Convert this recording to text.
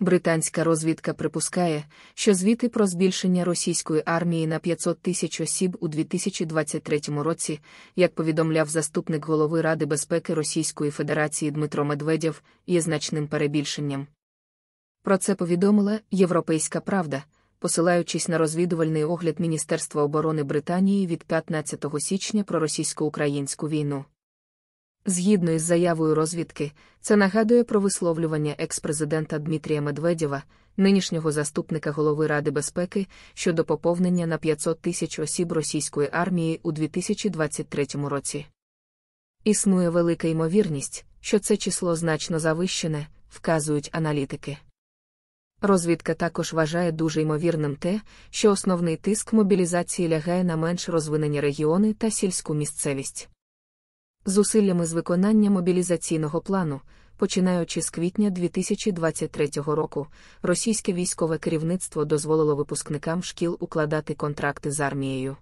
британська розвідка припускає, що звіти про збільшення російської армії на 500 тисяч осіб у 2023 році, як повідомляв заступник голови Ради безпеки Російської Федерації Дмитро Медведєв, є значним перебільшенням. Про це повідомила Європейська Правда. Посилаючись на розвідувальний огляд Міністерства оборони Британії від 15 січня про російсько-українську війну. Згідно із заявою розвідки, це нагадує про висловлювання експрезидента Дмитрія Медведєва, нинішнього заступника голови Ради безпеки, щодо поповнення на 500 тисяч осіб російської армії у 2023 році. Існує велика ймовірність, що це число значно завищене, вказують аналітики. Розвідка також вважає дуже ймовірним те, що основний тиск мобілізації лягає на менш розвинені регіони та сільську місцевість. Зусиллями з виконання мобілізаційного плану, починаючи з квітня 2023 року, російське військове керівництво дозволило випускникам шкіл укладати контракти з армією.